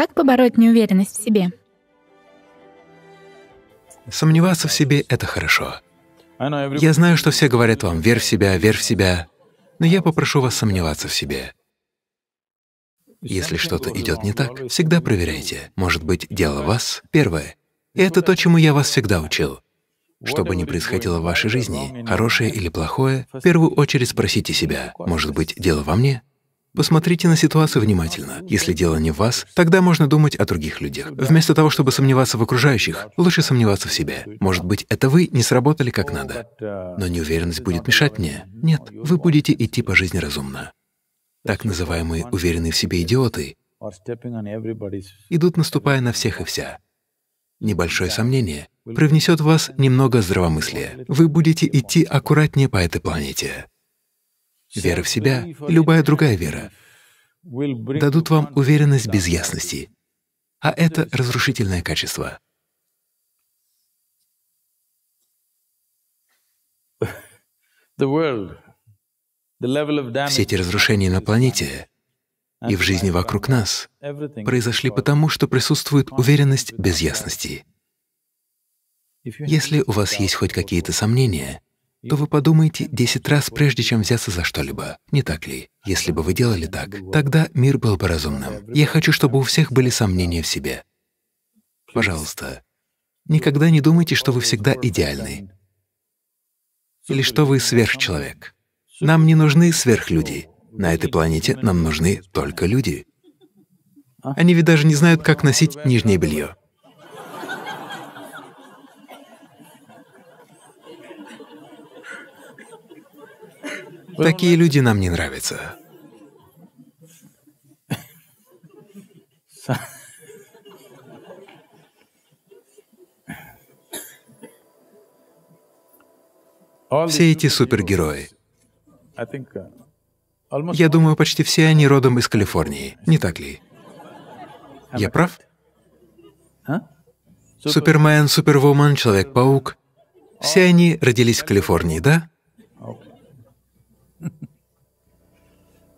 Как побороть неуверенность в себе? Сомневаться в себе — это хорошо. Я знаю, что все говорят вам «верь в себя, верь в себя», но я попрошу вас сомневаться в себе. Если что-то идет не так, всегда проверяйте. Может быть, дело в вас первое. И это то, чему я вас всегда учил. Что бы ни происходило в вашей жизни, хорошее или плохое, в первую очередь спросите себя, может быть, дело во мне? Посмотрите на ситуацию внимательно. Если дело не в вас, тогда можно думать о других людях. Вместо того, чтобы сомневаться в окружающих, лучше сомневаться в себе. Может быть, это вы не сработали как надо. Но неуверенность будет мешать мне. Нет, вы будете идти по жизни разумно. Так называемые уверенные в себе идиоты идут, наступая на всех и вся. Небольшое сомнение привнесет в вас немного здравомыслия. Вы будете идти аккуратнее по этой планете вера в себя, любая другая вера дадут вам уверенность без ясности. А это разрушительное качество. Все эти разрушения на планете и в жизни вокруг нас произошли потому, что присутствует уверенность без ясности. Если у вас есть хоть какие-то сомнения, то вы подумаете 10 раз, прежде чем взяться за что-либо. Не так ли? Если бы вы делали так, тогда мир был бы разумным. Я хочу, чтобы у всех были сомнения в себе. Пожалуйста, никогда не думайте, что вы всегда идеальны или что вы сверхчеловек. Нам не нужны сверхлюди. На этой планете нам нужны только люди. Они ведь даже не знают, как носить нижнее белье. Такие люди нам не нравятся. Все эти супергерои. Я думаю, почти все они родом из Калифорнии, не так ли? Я прав? А? Супермен, Супервумен, Человек-паук — все они родились в Калифорнии, да?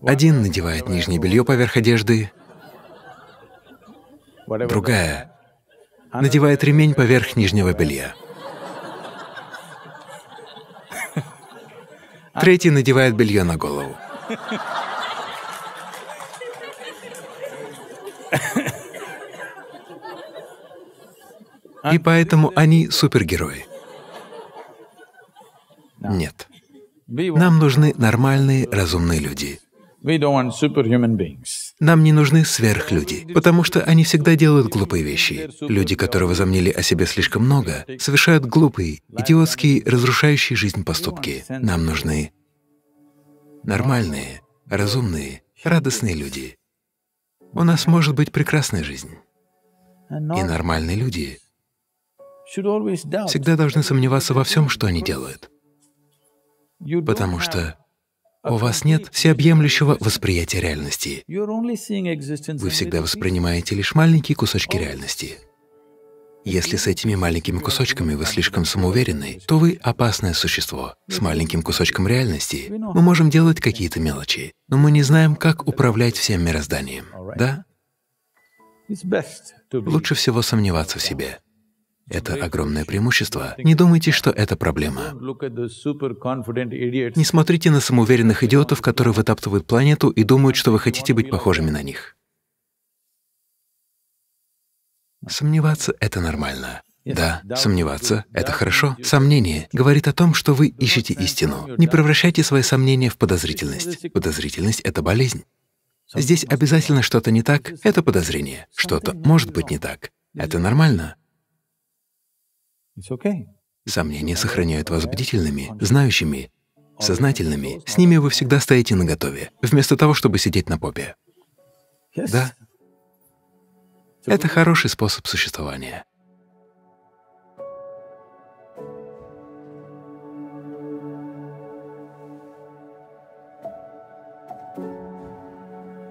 Один надевает нижнее белье поверх одежды, другая надевает ремень поверх нижнего белья. Третий надевает белье на голову. И поэтому они супергерои. Нет. Нам нужны нормальные, разумные люди. Нам не нужны сверхлюди, потому что они всегда делают глупые вещи. Люди, которые возомнили о себе слишком много, совершают глупые, идиотские, разрушающие жизнь поступки. Нам нужны нормальные, разумные, радостные люди. У нас может быть прекрасная жизнь. И нормальные люди всегда должны сомневаться во всем, что они делают потому что у вас нет всеобъемлющего восприятия реальности. Вы всегда воспринимаете лишь маленькие кусочки реальности. Если с этими маленькими кусочками вы слишком самоуверены, то вы — опасное существо. С маленьким кусочком реальности мы можем делать какие-то мелочи, но мы не знаем, как управлять всем мирозданием, да? Лучше всего сомневаться в себе. Это огромное преимущество. Не думайте, что это проблема. Не смотрите на самоуверенных идиотов, которые вытаптывают планету и думают, что вы хотите быть похожими на них. Сомневаться — это нормально. Да, сомневаться — это хорошо. Сомнение говорит о том, что вы ищете истину. Не превращайте свои сомнения в подозрительность. Подозрительность — это болезнь. Здесь обязательно что-то не так — это подозрение. Что-то может быть не так. Это нормально. Сомнения сохраняют вас бдительными, знающими, сознательными. С ними вы всегда стоите наготове, вместо того, чтобы сидеть на попе. Да. Это хороший способ существования.